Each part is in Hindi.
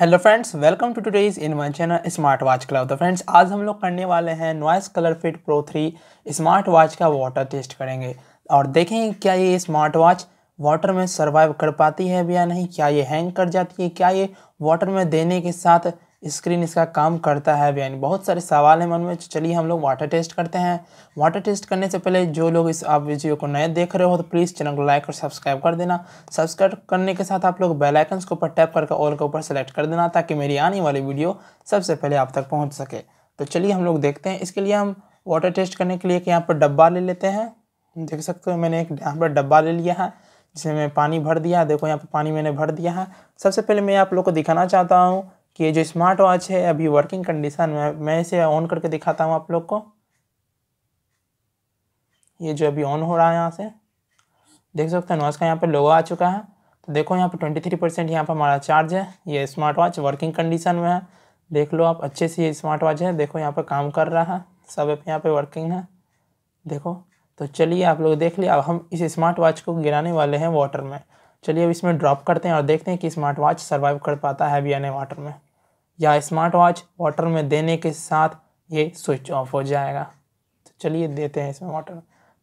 hello friends welcome to today's in one channel smart watch club तो फ्रेंड्स आज हम लोग करने वाले हैं Noise Color Fit Pro three smart watch का वाटर टेस्ट करेंगे और देखेंगे क्या ये स्मार्ट वॉच वाटर में सर्वाइव कर पाती है या नहीं क्या ये हैंग कर जाती है क्या ये वाटर में देने के साथ स्क्रीन इसका काम करता है यानी बहुत सारे सवाल हैं मन में तो चलिए हम लोग वाटर टेस्ट करते हैं वाटर टेस्ट करने से पहले जो लोग इस आप वीडियो को नए देख रहे हो तो प्लीज़ चैनल को लाइक और सब्सक्राइब कर देना सब्सक्राइब करने के साथ आप लोग बेलाइकन्स के ऊपर टैप करके ऑल के ऊपर सेलेक्ट कर देना ताकि मेरी आने वाली वीडियो सबसे पहले आप तक पहुँच सके तो चलिए हम लोग देखते हैं इसके लिए हम वाटर टेस्ट करने के लिए एक यहाँ पर डब्बा ले लेते हैं देख सकते हो मैंने एक यहाँ पर डब्बा ले लिया है जिसमें मैं पानी भर दिया देखो यहाँ पर पानी मैंने भर दिया है सबसे पहले मैं आप लोग को दिखाना चाहता हूँ कि ये जो स्मार्ट वॉच है अभी वर्किंग कंडीशन में मैं इसे ऑन करके दिखाता हूँ आप लोग को ये जो अभी ऑन हो रहा है यहाँ से देख सकते हैं नॉइस का यहाँ पर लोगो आ चुका है तो देखो यहाँ पर ट्वेंटी थ्री परसेंट यहाँ पर हमारा चार्ज है ये स्मार्ट वॉच वर्किंग कंडीशन में है देख लो आप अच्छे से ये स्मार्ट वॉच है देखो यहाँ पर काम कर रहा है सब ऐप यहाँ पर वर्किंग है देखो तो चलिए आप लोग देख लिया अब हम इस स्मार्ट वॉच को गिराने वाले हैं वाटर में चलिए अब इसमें ड्रॉप करते हैं और देखते हैं कि स्मार्ट वॉच सर्वाइव कर पाता है अभी आने वाटर में या स्मार्ट वॉच वाटर में देने के साथ ये स्विच ऑफ हो जाएगा तो चलिए देते हैं इसमें वाटर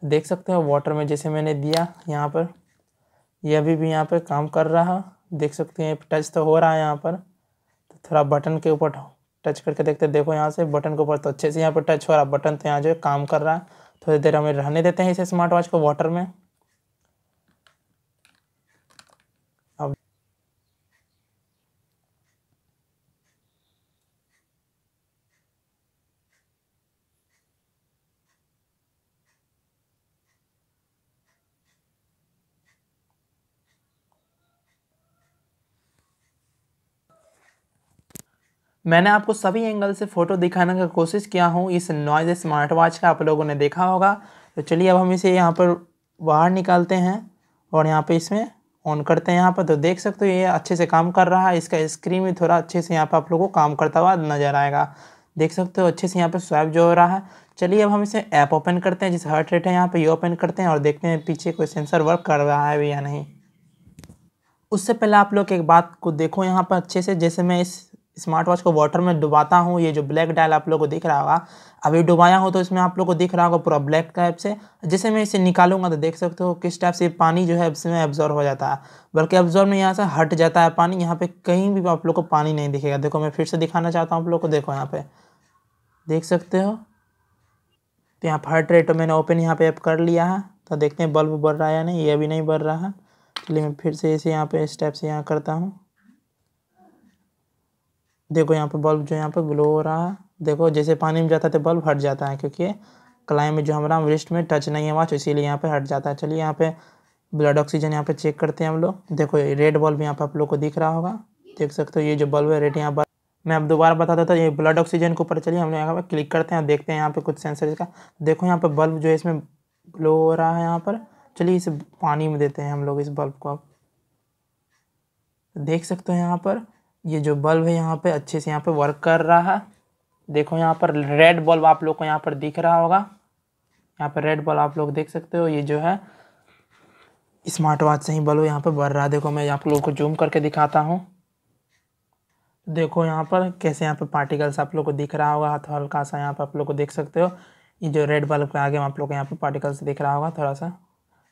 देख सकते हो वाटर में जैसे मैंने दिया यहाँ पर ये अभी भी यहाँ पर काम कर रहा देख सकते हैं टच तो हो रहा है यहाँ पर तो थोड़ा बटन के ऊपर टच करके देखते देखो यहाँ से बटन के ऊपर तो अच्छे से यहाँ पर टच हो रहा बटन तो यहाँ जो काम कर रहा है थोड़ी देर हमें रहने देते हैं इसे स्मार्ट वॉच को वाटर में मैंने आपको सभी एंगल से फ़ोटो दिखाने का कोशिश किया हूँ इस नॉइज स्मार्ट वॉच का आप लोगों ने देखा होगा तो चलिए अब हम इसे यहाँ पर बाहर निकालते हैं और यहाँ पे इसमें ऑन करते हैं यहाँ पर तो देख सकते हो ये अच्छे से काम कर रहा है इसका स्क्रीन भी थोड़ा अच्छे से यहाँ पर आप लोगों को काम करता हुआ नज़र आएगा देख सकते हो अच्छे से यहाँ पर स्वैप जो हो रहा है चलिए अब हम इसे ऐप ओपन करते हैं जिस हार्ट रेट है यहाँ पर ये ओपन करते हैं और देखते हैं पीछे कोई सेंसर वर्क कर रहा है भी या नहीं उससे पहले आप लोग एक बात को देखो यहाँ पर अच्छे से जैसे मैं इस स्मार्ट वॉच को वाटर में डुबाता हूँ ये जो ब्लैक डायल आप लोग को दिख रहा होगा अभी डुबाया हो तो इसमें आप लोग को दिख रहा होगा पूरा ब्लैक टाइप से जैसे मैं इसे निकालूंगा तो देख सकते हो किस टाइप से पानी जो है इसमें एब्जॉर्व हो जाता है बल्कि एब्जॉर्व में यहाँ से हट जाता है पानी यहाँ पे कहीं भी आप लोग को पानी नहीं दिखेगा देखो मैं फिर से दिखाना चाहता हूँ आप लोग को देखो यहाँ पे देख सकते हो तो यहाँ पर हट रहे तो मैंने ओपन यहाँ पे ऐप कर लिया है तो देखते हैं बल्ब बढ़ रहा है या नहीं ये अभी नहीं बढ़ रहा है चलिए मैं फिर से इसे यहाँ पे इस टाइप से यहाँ करता हूँ देखो यहाँ पे बल्ब जो यहाँ पे ग्लो हो रहा है देखो जैसे पानी में जाता है तो बल्ब हट जाता है क्योंकि क्लाइमेट में जो हमारा रिस्ट में टच नहीं है वाच इसीलिए यहाँ पे हट जाता है चलिए यहाँ पे ब्लड ऑक्सीजन यहाँ पे चेक करते हैं हम लोग देखो ये रेड बल्ब यहाँ पे आप लोग को दिख रहा होगा देख सकते हो ये जो बल्ब है रेड यहाँ पर मैं अब दोबारा बता देता हूँ ये ब्लड ऑक्सीजन के ऊपर चलिए हम लोग यहाँ पर क्लिक करते हैं देखते हैं यहाँ पर कुछ सेंसर का देखो यहाँ पर बल्ब जो है इसमें ग्लो हो रहा है यहाँ पर चलिए इसे पानी में देते हैं हम लोग इस बल्ब को आप देख सकते हो यहाँ पर ये जो बल्ब है यहाँ पे अच्छे से यहाँ पे वर्क कर रहा है देखो यहाँ पर रेड बल्ब आप लोग को यहाँ पर दिख रहा होगा यहाँ पर रेड बल्ब आप लोग देख सकते हो ये जो है स्मार्ट वॉच से ही बल्ब यहाँ पर बढ़ रहा है देखो मैं आप लोगों को जूम करके दिखाता हूँ देखो यहाँ पर कैसे यहाँ पर पार्टिकल्स आप लोग को दिख रहा होगा हाथ हल्का सा यहाँ पर आप लोग को देख सकते हो ये जो रेड बल्ब के आगे आप लोग को यहाँ पर पार्टिकल्स दिख रहा होगा थोड़ा सा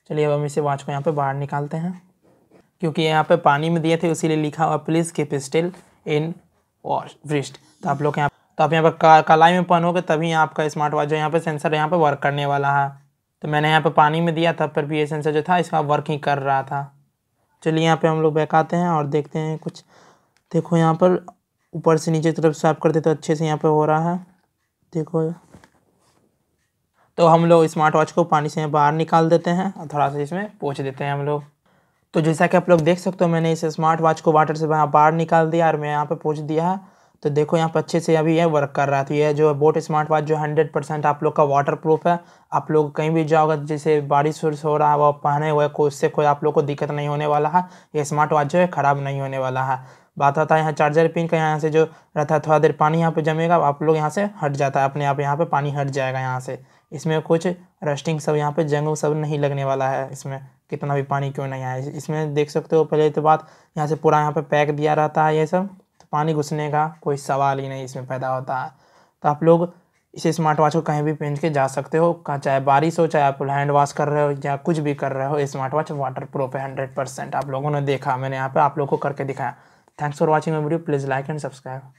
चलिए अब हम इसे वॉच को यहाँ पर बाहर निकालते हैं क्योंकि यहाँ पे पानी में दिए थे उसी लिखा हुआ please keep still in wash वृष्ट तो आप लोग यहाँ तो आप यहाँ पर कलाई में पहनोगे तभी आपका स्मार्ट वॉच जो यहाँ पे सेंसर यहाँ पे वर्क करने वाला है तो मैंने यहाँ पे पानी में दिया तब पर भी ये सेंसर जो था इसका वर्क ही कर रहा था चलिए यहाँ पे हम लोग बहकाते हैं और देखते हैं कुछ देखो यहाँ पर ऊपर से नीचे तरफ साफ करते तो अच्छे से यहाँ पे हो रहा है देखो तो हम लोग स्मार्ट वॉच को पानी से बाहर निकाल देते हैं और थोड़ा सा इसमें पोछ देते हैं हम लोग तो जैसा कि आप लोग देख सकते हो मैंने इस स्मार्ट वॉच को वाटर से बाहर निकाल दिया और मैं यहाँ पर पूछ दिया है तो देखो यहाँ पर अच्छे से अभी ये वर्क कर रहा है तो ये जो बोट स्मार्ट वॉच जो हंड्रेड परसेंट आप लोग का वाटर प्रूफ है आप लोग कहीं भी जाओगे जैसे बारिश उर्स हो रहा है वह पहने हुए को उससे कोई आप लोग को दिक्कत नहीं होने वाला है ये स्मार्ट वॉच जो है ख़राब नहीं होने वाला है बात होता है यहाँ चार्जर पिन का यहाँ से जो रहता है थोड़ा देर पानी यहाँ पर जमेगा आप लोग यहाँ से हट जाता है अपने आप यहाँ पर पानी हट जाएगा यहाँ से इसमें कुछ रस्टिंग सब यहाँ पे जंग सब नहीं लगने वाला है इसमें कितना भी पानी क्यों नहीं आया इसमें देख सकते हो पहले तो बात यहाँ से पूरा यहाँ पे पैक दिया रहता है ये सब तो पानी घुसने का कोई सवाल ही नहीं इसमें पैदा होता है तो आप लोग इसे स्मार्ट वॉच को कहीं भी पहन के जा सकते हो चाहे बारिश हो चाहे आप हैंड वॉश कर रहे हो या कुछ भी कर रहे हो स्मार्ट वॉच वाटर प्रूफ है हंड्रेड परसेंट आप लोगों ने देखा मैंने यहाँ पर आप लोग को करके दिखाया thanks for watching my video please like and subscribe